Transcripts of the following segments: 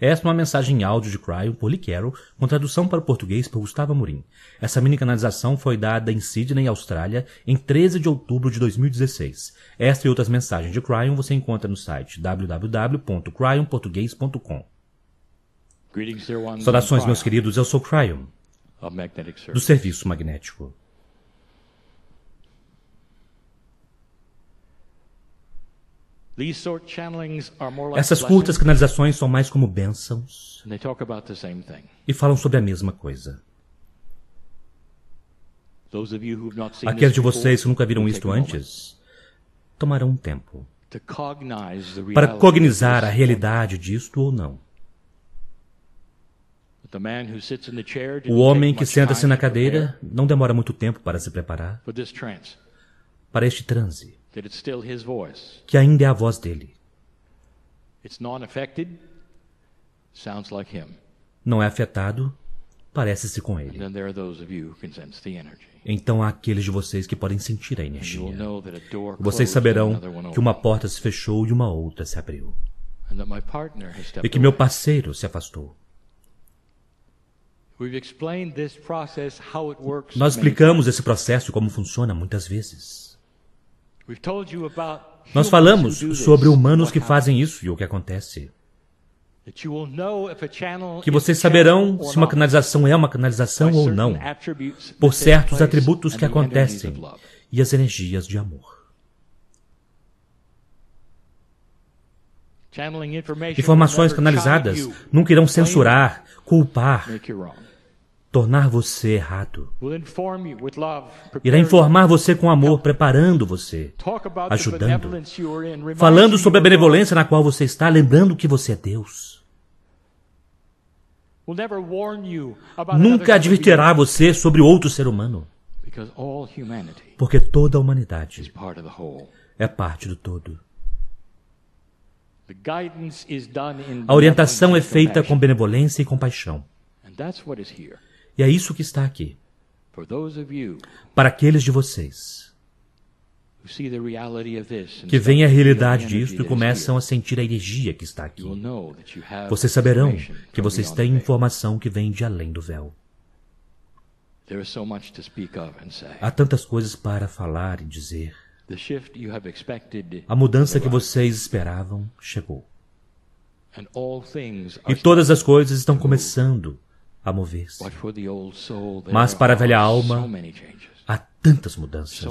Esta é uma mensagem em áudio de Cryon por Liquero, Carroll, com tradução para o português por Gustavo Amorim. Essa mini canalização foi dada em Sydney, Austrália, em 13 de outubro de 2016. Esta e outras mensagens de Cryon você encontra no site www.cryonportuguês.com. Saudações, meus queridos, eu sou Cryon, do Serviço Magnético. Essas curtas canalizações são mais como bênçãos e falam sobre a mesma coisa. Aqueles de vocês que nunca viram isto antes tomarão um tempo para cognizar a realidade disto ou não. O homem que senta-se na cadeira não demora muito tempo para se preparar para este transe que ainda é a voz dele. Não é afetado, parece-se com ele. Então há aqueles de vocês que podem sentir a energia. Vocês saberão que uma porta se fechou e uma outra se abriu. E que meu parceiro se afastou. Nós explicamos esse processo como funciona muitas vezes. Nós falamos sobre humanos que fazem isso e o que acontece. Que vocês saberão se uma canalização é uma canalização ou não, por certos atributos que acontecem e as energias de amor. Informações canalizadas nunca irão censurar, culpar, tornar você errado. Irá informar você com amor, preparando você, ajudando, falando sobre a benevolência na qual você está, lembrando que você é Deus. Nunca advertirá você sobre outro ser humano, porque toda a humanidade é parte do todo. A orientação é feita com benevolência e compaixão. E é isso que está aqui. Para aqueles de vocês que veem a realidade disto e começam a sentir a energia que está aqui, vocês saberão que vocês têm informação que vem de além do véu. Há tantas coisas para falar e dizer. A mudança que vocês esperavam chegou. E todas as coisas estão começando a mover-se. Mas para a velha alma há tantas mudanças,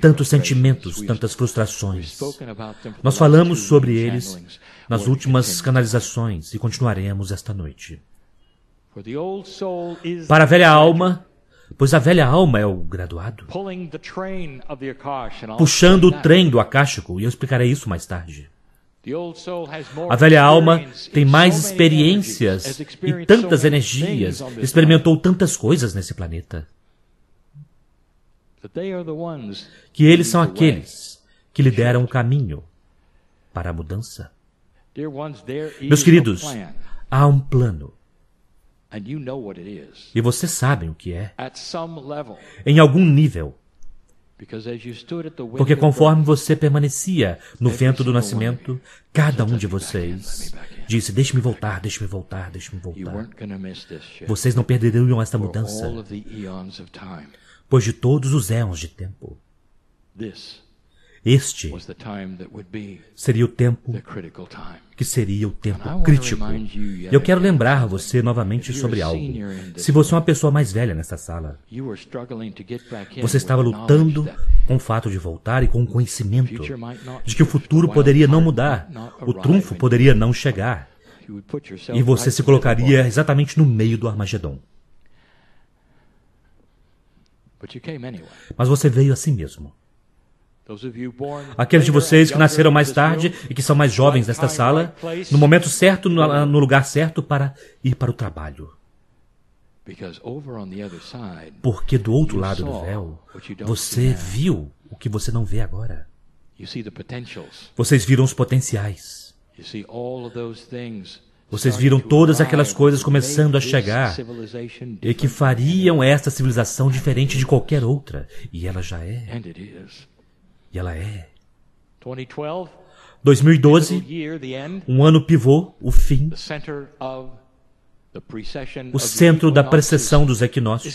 tantos sentimentos, tantas frustrações. Nós falamos sobre eles nas últimas canalizações e continuaremos esta noite. Para a velha alma, pois a velha alma é o graduado, puxando o trem do Akashico, e eu explicarei isso mais tarde. A velha alma tem mais experiências e tantas energias, experimentou tantas coisas nesse planeta. Que eles são aqueles que lhe deram o caminho para a mudança. Meus queridos, há um plano. E vocês sabem o que é. Em algum nível, porque conforme você permanecia no vento do nascimento, cada um de vocês disse: Deixe-me voltar, deixe-me voltar, deixe-me voltar. Vocês não perderiam esta mudança, pois de todos os éons de tempo. Este seria o tempo que seria o tempo crítico. E eu quero lembrar você novamente sobre algo. Se você é uma pessoa mais velha nesta sala, você estava lutando com o fato de voltar e com o conhecimento de que o futuro poderia não mudar, o trunfo poderia não chegar, e você se colocaria exatamente no meio do Armagedon. Mas você veio assim mesmo. Aqueles de vocês que nasceram mais tarde e que são mais jovens desta sala, no momento certo, no lugar certo para ir para o trabalho. Porque do outro lado do véu, você viu o que você não vê agora. Vocês viram os potenciais. Vocês viram todas aquelas coisas começando a chegar e que fariam esta civilização diferente de qualquer outra. E ela já é ela é. 2012, um ano pivô, o fim, o centro da precessão dos equinócios.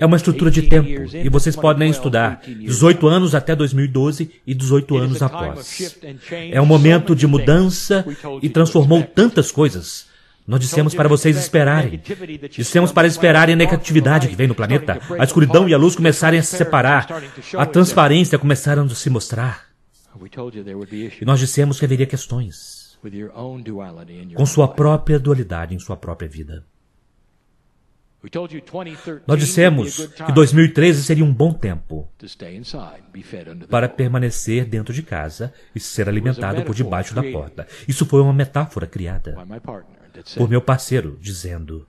É uma estrutura de tempo e vocês podem estudar 18 anos até 2012 e 18 anos após. É um momento de mudança e transformou tantas coisas nós dissemos para vocês esperarem. Dissemos para esperarem a negatividade que vem no planeta, a escuridão e a luz começarem a se separar, a transparência começaram a se mostrar. E nós dissemos que haveria questões com sua própria dualidade em sua própria vida. Nós dissemos que 2013 seria um bom tempo para permanecer dentro de casa e ser alimentado por debaixo da porta. Isso foi uma metáfora criada por meu parceiro, dizendo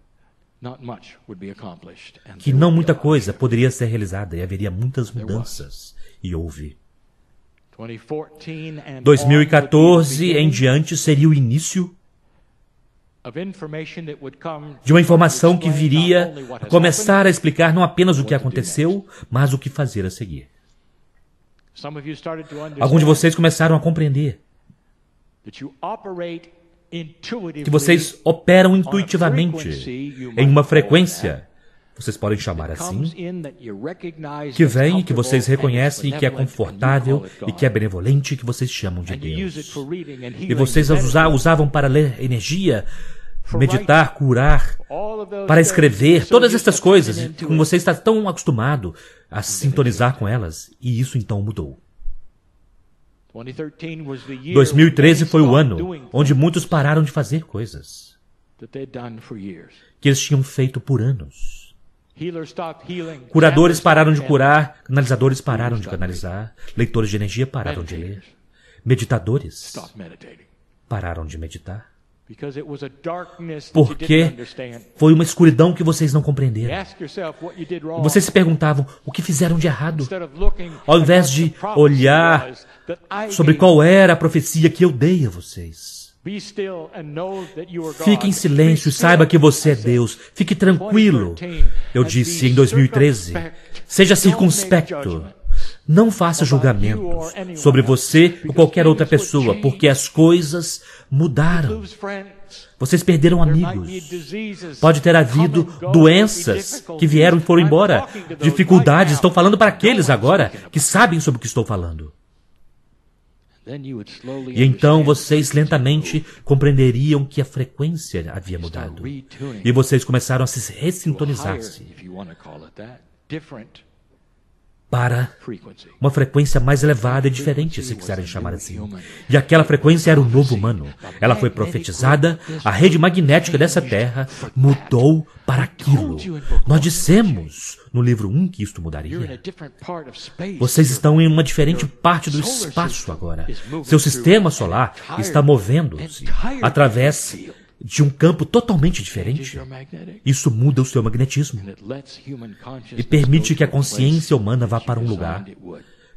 que não muita coisa poderia ser realizada e haveria muitas mudanças. E houve. 2014 em diante seria o início de uma informação que viria a começar a explicar não apenas o que aconteceu, mas o que fazer a seguir. Alguns de vocês começaram a compreender que vocês operam intuitivamente em uma frequência, vocês podem chamar assim, que vem e que vocês reconhecem que é confortável e que é benevolente que vocês chamam de Deus. E vocês usavam para ler energia, meditar, curar, para escrever, todas estas coisas, e você está tão acostumado a sintonizar com elas, e isso então mudou. 2013 foi o ano onde muitos pararam de fazer coisas que eles tinham feito por anos. Curadores pararam de curar, canalizadores pararam de canalizar, leitores de energia pararam de ler, meditadores pararam de meditar. Porque foi uma escuridão que vocês não compreenderam. Vocês se perguntavam o que fizeram de errado. Ao invés de olhar sobre qual era a profecia que eu dei a vocês. Fique em silêncio e saiba que você é Deus. Fique tranquilo. Eu disse em 2013. Seja circunspecto. Não faça julgamentos sobre você ou qualquer outra pessoa, porque as coisas mudaram. Vocês perderam amigos. Pode ter havido doenças que vieram e foram embora. Dificuldades. Estou falando para aqueles agora que sabem sobre o que estou falando. E então vocês lentamente compreenderiam que a frequência havia mudado. E vocês começaram a se ressintonizar-se para uma frequência mais elevada e diferente, se quiserem chamar assim. E aquela frequência era o novo humano. Ela foi profetizada, a rede magnética dessa Terra mudou para aquilo. Nós dissemos no livro 1 que isto mudaria. Vocês estão em uma diferente parte do espaço agora. Seu sistema solar está movendo-se através de um campo totalmente diferente. Isso muda o seu magnetismo e permite que a consciência humana vá para um lugar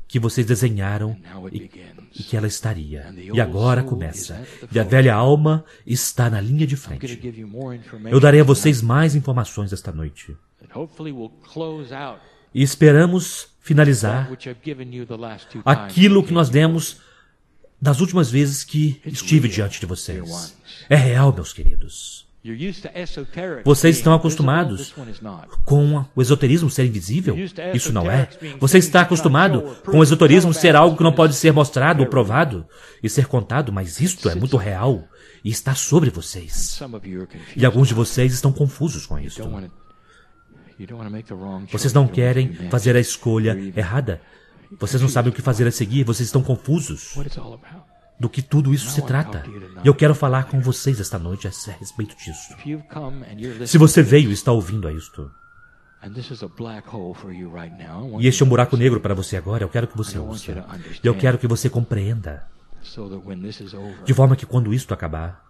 que vocês desenharam e, e, que ela estaria. E agora começa. E a velha alma está na linha de frente. Eu darei a vocês mais informações esta noite. E esperamos finalizar aquilo que nós demos das últimas vezes que estive diante de vocês. É real, meus queridos. Vocês estão acostumados com o esoterismo ser invisível? Isso não é. Você está acostumado com o esoterismo ser algo que não pode ser mostrado ou provado e ser contado, mas isto é muito real e está sobre vocês. E alguns de vocês estão confusos com isso. Vocês não querem fazer a escolha errada. Vocês não sabem o que fazer a seguir, vocês estão confusos do que tudo isso se trata. E eu quero falar com vocês esta noite a respeito disso. Se você veio e está ouvindo a isto, e este é um buraco negro para você agora, eu quero que você ouça. E eu quero que você compreenda. De forma que quando isto acabar,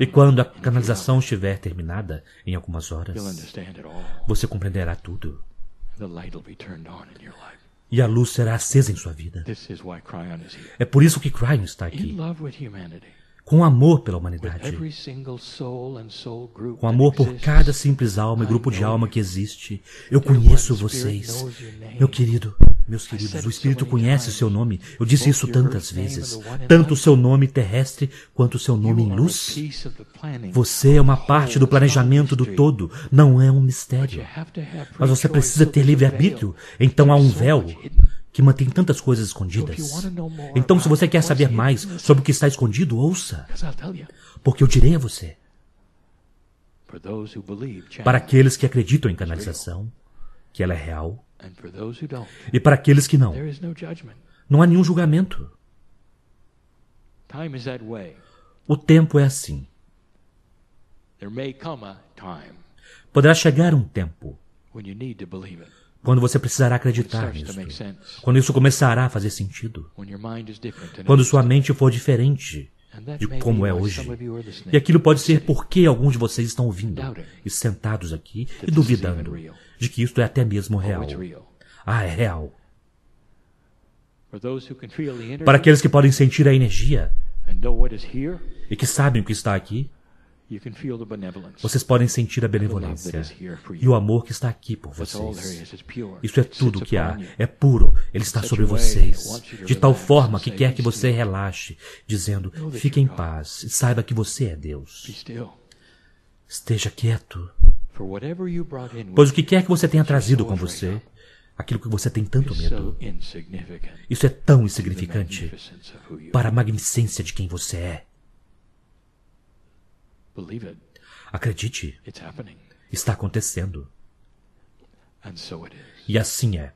e quando a canalização estiver terminada, em algumas horas, você compreenderá tudo e a luz será acesa em sua vida. É por isso que Cryon está aqui. Com amor pela humanidade. Com amor por cada simples alma e grupo de alma que existe. Eu conheço vocês, meu querido. Meus queridos, o Espírito conhece o seu nome. Eu disse isso tantas vezes. Tanto o seu nome terrestre quanto o seu nome em luz. Você é uma parte do planejamento do todo. Não é um mistério. Mas você precisa ter livre-arbítrio. Então há um véu que mantém tantas coisas escondidas. Então, se você quer saber mais sobre o que está escondido, ouça. Porque eu direi a você. Para aqueles que acreditam em canalização, que ela é real, e para aqueles que não, não há nenhum julgamento. O tempo é assim. Poderá chegar um tempo quando você precisará acreditar nisso, quando isso começará a fazer sentido, quando sua mente for diferente de como é hoje. E aquilo pode ser porque alguns de vocês estão ouvindo e sentados aqui e duvidando de que isto é até mesmo oh, real. Ah, é real. Para aqueles que podem sentir a energia e que sabem o que está aqui, vocês podem sentir a benevolência e o amor que está aqui por vocês. Isso é tudo que há, é puro, ele está sobre vocês, de tal forma que quer que você relaxe, dizendo: fique em paz e saiba que você é Deus. Esteja quieto. Pois o que quer que você tenha trazido com você, aquilo que você tem tanto medo, isso é tão insignificante para a magnificência de quem você é. Acredite, está acontecendo. E assim é.